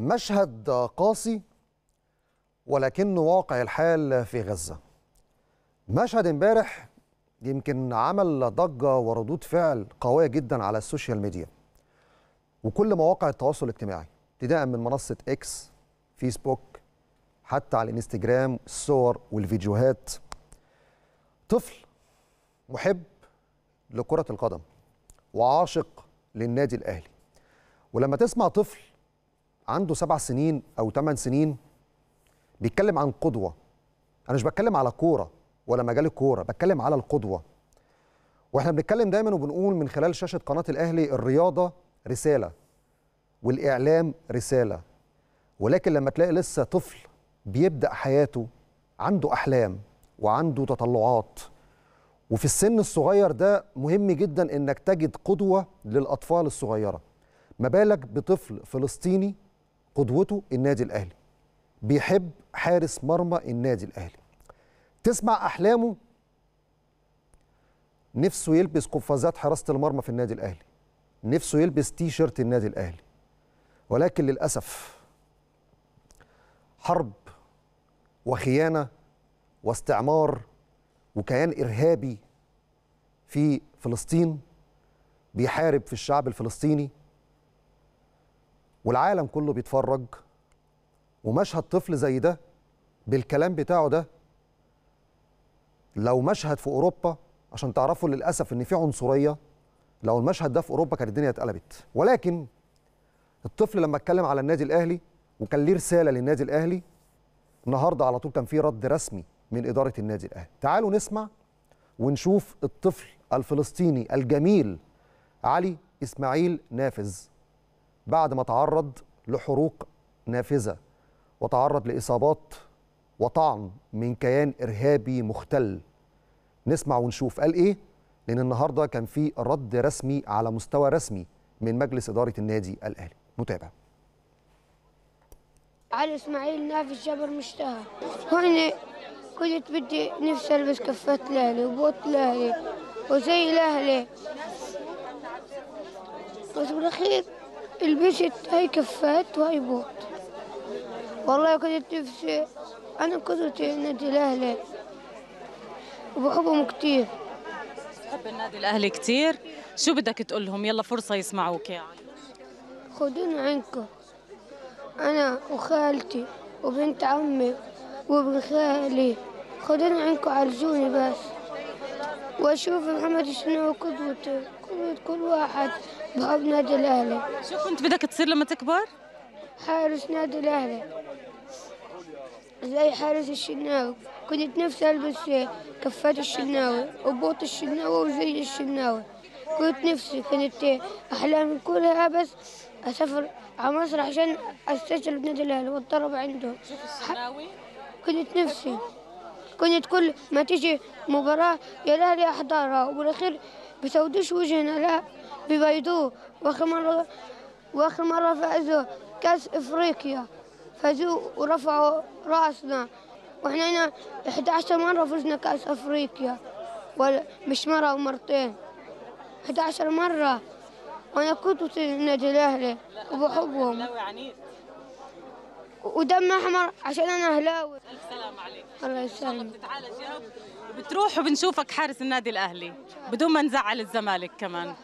مشهد قاسي ولكنه واقع الحال في غزة مشهد امبارح يمكن عمل ضجة وردود فعل قوية جدا على السوشيال ميديا وكل مواقع التواصل الاجتماعي ابتداء من منصة إكس فيسبوك حتى على الانستجرام الصور والفيديوهات طفل محب لكرة القدم وعاشق للنادي الأهلي ولما تسمع طفل عنده سبع سنين او ثمان سنين بيتكلم عن قدوه انا مش بتكلم على كوره ولا مجال الكوره بتكلم على القدوه واحنا بنتكلم دايما وبنقول من خلال شاشه قناه الاهلي الرياضه رساله والاعلام رساله ولكن لما تلاقي لسه طفل بيبدا حياته عنده احلام وعنده تطلعات وفي السن الصغير ده مهم جدا انك تجد قدوه للاطفال الصغيره ما بالك بطفل فلسطيني قدوته النادي الاهلي بيحب حارس مرمى النادي الاهلي تسمع احلامه نفسه يلبس قفازات حراسه المرمى في النادي الاهلي نفسه يلبس تي شيرت النادي الاهلي ولكن للاسف حرب وخيانه واستعمار وكيان ارهابي في فلسطين بيحارب في الشعب الفلسطيني والعالم كله بيتفرج ومشهد طفل زي ده بالكلام بتاعه ده لو مشهد في اوروبا عشان تعرفوا للاسف ان في عنصريه لو المشهد ده في اوروبا كانت الدنيا اتقلبت ولكن الطفل لما اتكلم على النادي الاهلي وكان ليه رساله للنادي الاهلي النهارده على طول كان في رد رسمي من اداره النادي الاهلي تعالوا نسمع ونشوف الطفل الفلسطيني الجميل علي اسماعيل نافذ بعد ما تعرض لحروق نافذه وتعرض لاصابات وطعن من كيان ارهابي مختل نسمع ونشوف قال ايه لان النهارده كان في رد رسمي على مستوى رسمي من مجلس اداره النادي الاهلي متابع علي اسماعيل نافذ جبر مشتهى وانا كنت بدي نفسي البس كفات الاهلي وبوت الاهلي وزي الاهلي بس بالاخير لبست هاي كفات وهاي بوت والله كنت نفسي أنا قدوتي النادي الأهلي وبحبهم كتير بتحب النادي الأهلي كتير شو بدك تقول لهم يلا فرصة يسمعوك يعني خدونا عنكم أنا وخالتي وبنت عمي وابن خالي خدونا عنكم عالجوني بس وأشوف محمد شنو قدوتي خدمة كل واحد بحب نادي الأهلي شو كنت بدك تصير لما تكبر؟ حارس نادي الأهلي زي حارس الشناوي كنت نفسي ألبس كفات الشناوي وبوط الشناوي وزي الشناوي كنت نفسي كانت أحلامي كلها بس أسافر على مصر عشان أستسجل بنادي الأهلي وأتدرب عنده شوف الشناوي كنت نفسي كنت كل ما تيجي مباراة يا الأهلي أحضرها وبالأخير بسودش وجهنا لا ببيضوه واخر مره واخر مره فازوا كاس افريقيا فازوا ورفعوا راسنا واحنا هنا 11 مره فزنا كاس افريقيا ولا مش مره ومرتين 11 مره وانا كنت نادي الاهلي وبحبهم ودم احمر عشان انا اهلاوي الف سلام عليك الله يسلمك بتتعالج يا بتروح وبنشوفك حارس النادي الاهلي بدون ما نزعل الزمالك كمان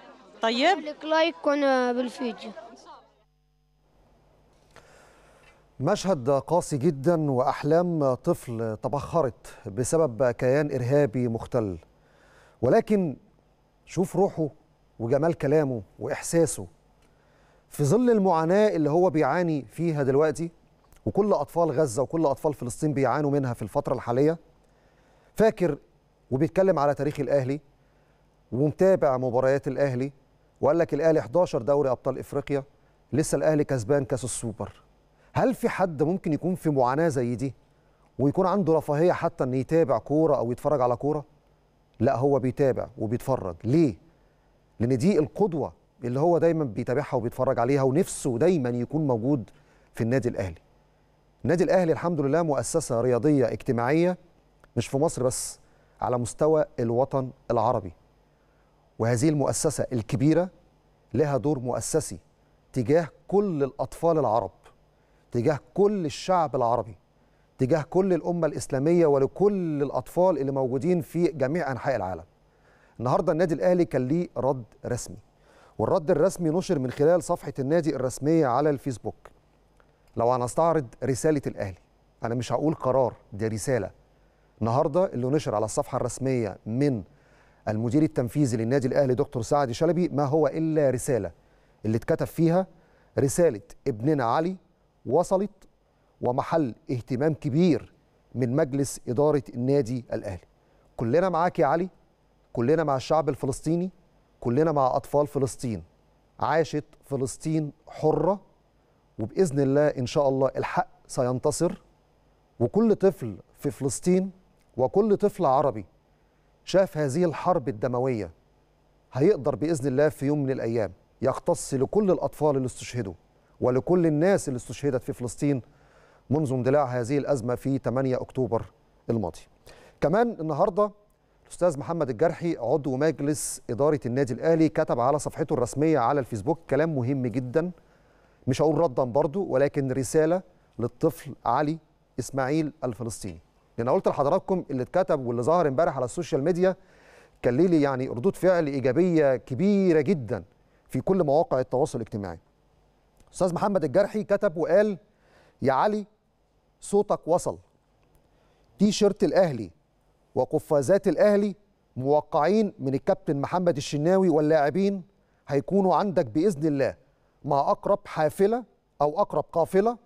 طيب لك لايك وانا بالفيديو مشهد قاسي جدا واحلام طفل تبخرت بسبب كيان ارهابي مختل ولكن شوف روحه وجمال كلامه واحساسه في ظل المعاناه اللي هو بيعاني فيها دلوقتي وكل اطفال غزه وكل اطفال فلسطين بيعانوا منها في الفتره الحاليه فاكر وبيتكلم على تاريخ الاهلي ومتابع مباريات الاهلي وقال لك الاهلي 11 دوري ابطال افريقيا لسه الاهلي كسبان كاس السوبر هل في حد ممكن يكون في معاناه زي دي ويكون عنده رفاهيه حتى ان يتابع كوره او يتفرج على كوره لا هو بيتابع وبيتفرج ليه لان دي القدوه اللي هو دايما بيتابعها وبيتفرج عليها ونفسه دايما يكون موجود في النادي الاهلي النادي الاهلي الحمد لله مؤسسه رياضيه اجتماعيه مش في مصر بس على مستوى الوطن العربي وهذه المؤسسه الكبيره لها دور مؤسسي تجاه كل الاطفال العرب تجاه كل الشعب العربي تجاه كل الامه الاسلاميه ولكل الاطفال اللي موجودين في جميع انحاء العالم النهارده النادي الاهلي كان ليه رد رسمي والرد الرسمي نشر من خلال صفحه النادي الرسميه على الفيسبوك لو هنستعرض رساله الاهلي انا مش هقول قرار دي رساله النهارده اللي نشر على الصفحه الرسميه من المدير التنفيذي للنادي الاهلي دكتور سعد شلبي ما هو الا رساله اللي اتكتب فيها رساله ابننا علي وصلت ومحل اهتمام كبير من مجلس اداره النادي الاهلي كلنا معاك يا علي كلنا مع الشعب الفلسطيني كلنا مع اطفال فلسطين عاشت فلسطين حره وباذن الله ان شاء الله الحق سينتصر وكل طفل في فلسطين وكل طفل عربي شاف هذه الحرب الدمويه هيقدر باذن الله في يوم من الايام يختص لكل الاطفال اللي استشهدوا ولكل الناس اللي استشهدت في فلسطين منذ اندلاع هذه الازمه في 8 اكتوبر الماضي. كمان النهارده الاستاذ محمد الجرحي عضو مجلس اداره النادي الاهلي كتب على صفحته الرسميه على الفيسبوك كلام مهم جدا مش هقول ردا برضو ولكن رساله للطفل علي اسماعيل الفلسطيني لان قلت لحضراتكم اللي اتكتب واللي ظهر امبارح على السوشيال ميديا كان لي يعني ردود فعل ايجابيه كبيره جدا في كل مواقع التواصل الاجتماعي استاذ محمد الجرحي كتب وقال يا علي صوتك وصل تي شيرت الاهلي وقفازات الاهلي موقعين من الكابتن محمد الشناوي واللاعبين هيكونوا عندك باذن الله مع أقرب حافلة أو أقرب قافلة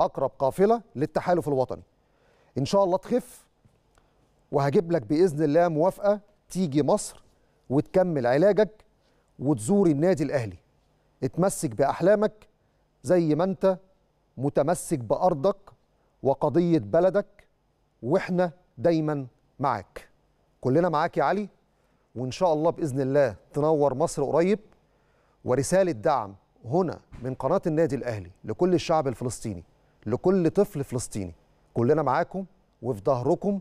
أقرب قافلة للتحالف الوطني إن شاء الله تخف وهجيب لك بإذن الله موافقة تيجي مصر وتكمل علاجك وتزور النادي الأهلي اتمسك بأحلامك زي ما أنت متمسك بأرضك وقضية بلدك وإحنا دايما معاك كلنا معاك يا علي وإن شاء الله بإذن الله تنور مصر قريب ورسالة دعم هنا من قناة النادي الأهلي لكل الشعب الفلسطيني لكل طفل فلسطيني كلنا معاكم وفي ظهركم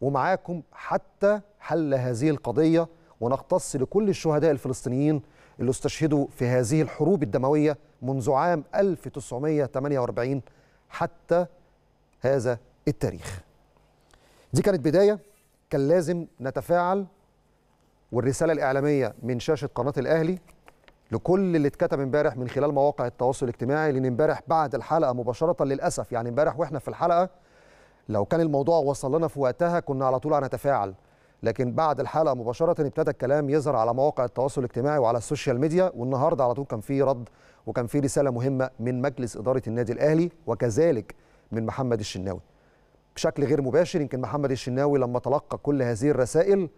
ومعاكم حتى حل هذه القضية ونقتص لكل الشهداء الفلسطينيين اللي استشهدوا في هذه الحروب الدموية منذ عام 1948 حتى هذا التاريخ دي كانت بداية كان لازم نتفاعل والرسالة الإعلامية من شاشة قناة الأهلي لكل اللي اتكتب امبارح من خلال مواقع التواصل الاجتماعي لان امبارح بعد الحلقه مباشره للاسف يعني امبارح واحنا في الحلقه لو كان الموضوع وصل لنا في وقتها كنا على طول هنتفاعل لكن بعد الحلقه مباشره ابتدى الكلام يظهر على مواقع التواصل الاجتماعي وعلى السوشيال ميديا والنهارده على طول كان في رد وكان في رساله مهمه من مجلس اداره النادي الاهلي وكذلك من محمد الشناوي بشكل غير مباشر يمكن محمد الشناوي لما تلقى كل هذه الرسائل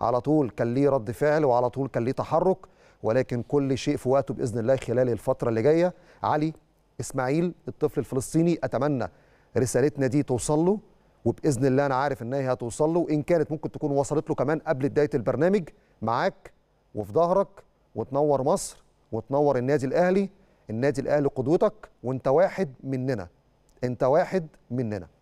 على طول كان ليه رد فعل وعلى طول كان ليه تحرك ولكن كل شيء في وقته باذن الله خلال الفتره اللي جايه علي اسماعيل الطفل الفلسطيني اتمنى رسالتنا دي توصل له وباذن الله انا عارف ان هي هتوصل له وان كانت ممكن تكون وصلت له كمان قبل بدايه البرنامج معاك وفي ظهرك وتنور مصر وتنور النادي الاهلي النادي الاهلي قدوتك وانت واحد مننا انت واحد مننا